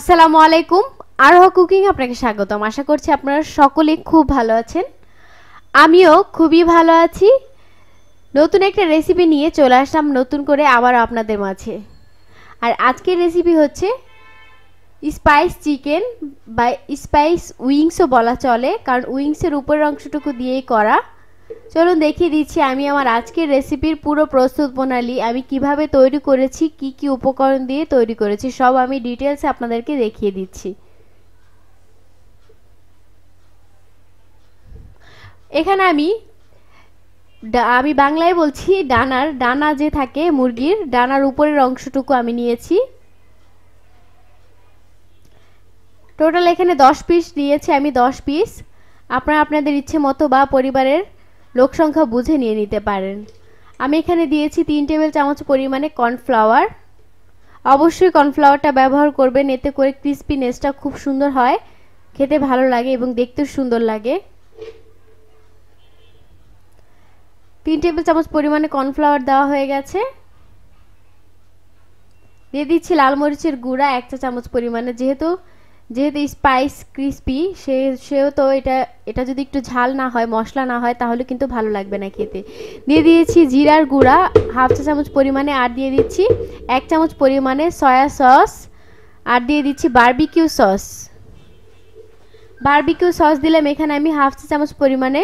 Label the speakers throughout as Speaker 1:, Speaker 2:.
Speaker 1: আসসালামু আলাইকুম আরোহা কুকিং আপনাকে স্বাগতম আশা করছি আপনারা সকলে খুব ভালো আছেন আমিও খুবই ভালো আছি নতুন একটা রেসিপি নিয়ে চলে আসলাম নতুন করে আবার আপনাদের মাঝে আর আজকের রেসিপি হচ্ছে স্পাইস চিকেন বা স্পাইস উইংসও বলা চলে কারণ উইংসের উপরের অংশটুকু দিয়েই করা চলুন দেখিয়ে দিচ্ছি আমি আমার আজকের রেসিপির পুরো প্রস্তুত প্রণালী আমি কিভাবে তৈরি করেছি কি কি উপকরণ দিয়ে তৈরি করেছি সব আমি ডিটেলসে আপনাদেরকে দেখিয়ে দিচ্ছি এখানে আমি আমি বাংলায় বলছি ডানার ডানা যে থাকে মুরগির ডানার উপরের অংশটুকু আমি নিয়েছি টোটাল এখানে দশ পিস নিয়েছি আমি দশ পিস আপনারা আপনাদের ইচ্ছে মতো বা পরিবারের লোক সংখ্যা বুঝে নিয়ে নিতে পারেন আমি এখানে দিয়েছি তিন টেবিল চামচ পরিমাণে কর্নফ্লাওয়ার অবশ্যই কর্নফ্লাওয়ারটা ব্যবহার করবেন এতে করে ক্রিস্পিনেসটা খুব সুন্দর হয় খেতে ভালো লাগে এবং দেখতেও সুন্দর লাগে তিন টেবিল চামচ পরিমাণে কর্নফ্লাওয়ার দেওয়া হয়ে গেছে দিয়ে দিচ্ছি লাল মরিচের গুঁড়া এক চা চামচ পরিমাণে যেহেতু যেহেতু স্পাইস ক্রিস্পি সে সেও তো এটা এটা যদি একটু ঝাল না হয় মশলা না হয় তাহলে কিন্তু ভালো লাগবে না খেতে দিয়ে দিয়েছি জিরার গুঁড়া হাফ চা চামচ পরিমাণে আর দিয়ে দিচ্ছি এক চামচ পরিমাণে সয়া সস আর দিয়ে দিচ্ছি বার্বিকিউ সস বার্বিকিউ সস দিলাম এখানে আমি হাফ চা চামচ পরিমাণে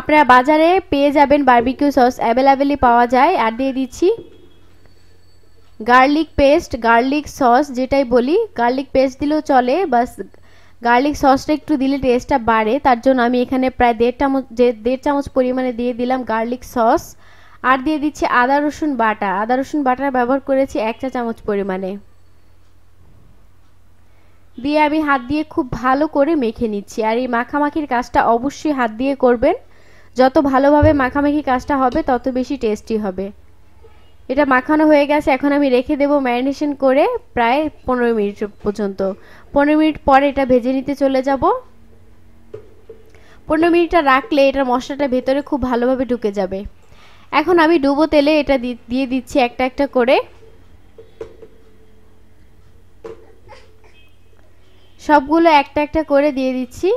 Speaker 1: আপনারা বাজারে পেয়ে যাবেন বার্বিকিউ সস অ্যাভেলেবেলই পাওয়া যায় আর দিয়ে দিচ্ছি গার্লিক পেস্ট গার্লিক সস যেটাই বলি গার্লিক পেস্ট দিলেও চলে বাস গার্লিক সসটা একটু দিলে টেস্টটা বাড়ে তার জন্য আমি এখানে প্রায় দেড় চামচ দেড় চামচ পরিমাণে দিয়ে দিলাম গার্লিক সস আর দিয়ে দিচ্ছি আদা রসুন বাটা আদা রসুন বাটার ব্যবহার করেছি এক চা চামচ পরিমাণে দিয়ে আমি হাত দিয়ে খুব ভালো করে মেখে নিচ্ছি আর এই মাখামাখির কাজটা অবশ্যই হাত দিয়ে করবেন যত ভালোভাবে মাখামাখি কাজটা হবে তত বেশি টেস্টি হবে এটা মাখানো হয়ে গেছে এখন আমি রেখে দেব ম্যারিনেশন করে প্রায় পনেরো মিনিট পর্যন্ত পনেরো মিনিট পরে এটা ভেজে নিতে চলে যাব পনেরো মিনিটটা রাখলে এটা মশলাটা ভেতরে খুব ভালোভাবে ঢুকে যাবে এখন আমি ডুবো তেলে এটা দিয়ে দিচ্ছি একটা একটা করে সবগুলো একটা একটা করে দিয়ে দিচ্ছি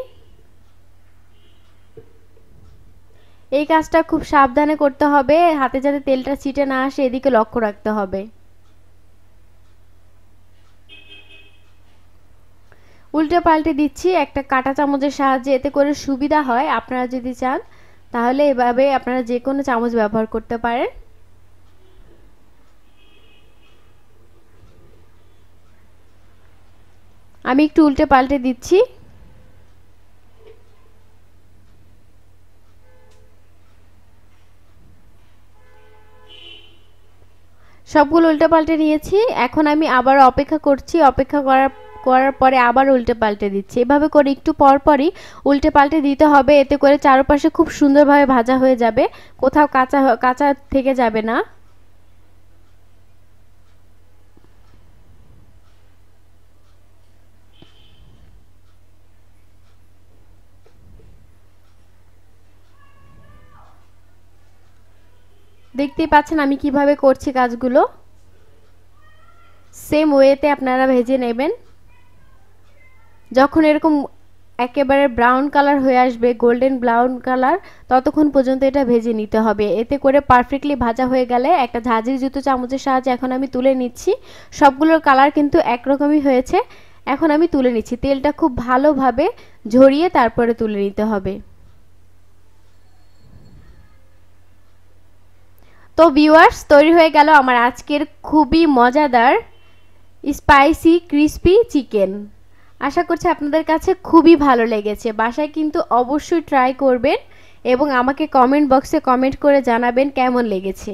Speaker 1: এই কাজটা খুব সাবধানে করতে হবে হাতে যাতে তেলটা ছিটে না আসে এদিকে লক্ষ্য রাখতে হবে উল্টে পাল্টে দিচ্ছি একটা কাটা চামচের সাহায্যে এতে করে সুবিধা হয় আপনারা যদি চান তাহলে এভাবে আপনারা যে কোনো চামচ ব্যবহার করতে পারেন আমি একটু উল্টে পাল্টে দিচ্ছি সবগুলো উল্টে পাল্টে নিয়েছি এখন আমি আবার অপেক্ষা করছি অপেক্ষা করার করার পরে আবার উল্টে পাল্টে দিচ্ছি এভাবে করে একটু পরপরই উল্টে পাল্টে দিতে হবে এতে করে চারপাশে খুব সুন্দরভাবে ভাজা হয়ে যাবে কোথাও কাঁচা কাঁচা থেকে যাবে না দেখতেই পাচ্ছেন আমি কিভাবে করছি কাজগুলো সেম ওয়েতে আপনারা ভেজে নেবেন যখন এরকম একেবারে ব্রাউন কালার হয়ে আসবে গোল্ডেন ব্রাউন কালার ততক্ষণ পর্যন্ত এটা ভেজে নিতে হবে এতে করে পারফেক্টলি ভাজা হয়ে গেলে একটা ঝাঁঝির জুতো চামচের সাহায্যে এখন আমি তুলে নিচ্ছি সবগুলোর কালার কিন্তু একরকমই হয়েছে এখন আমি তুলে নিচ্ছি তেলটা খুব ভালোভাবে ঝরিয়ে তারপরে তুলে নিতে হবে তো ভিউয়ার্স তৈরি হয়ে গেল আমার আজকের খুবই মজাদার স্পাইসি ক্রিস্পি চিকেন আশা করছি আপনাদের কাছে খুবই ভালো লেগেছে বাসায় কিন্তু অবশ্যই ট্রাই করবেন এবং আমাকে কমেন্ট বক্সে কমেন্ট করে জানাবেন কেমন লেগেছে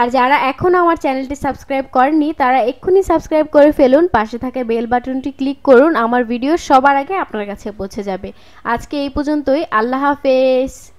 Speaker 1: আর যারা এখনও আমার চ্যানেলটি সাবস্ক্রাইব করেনি তারা এক্ষুনি সাবস্ক্রাইব করে ফেলুন পাশে থাকা বেল বাটনটি ক্লিক করুন আমার ভিডিও সবার আগে আপনার কাছে পৌঁছে যাবে আজকে এই পর্যন্তই আল্লাহ হাফেজ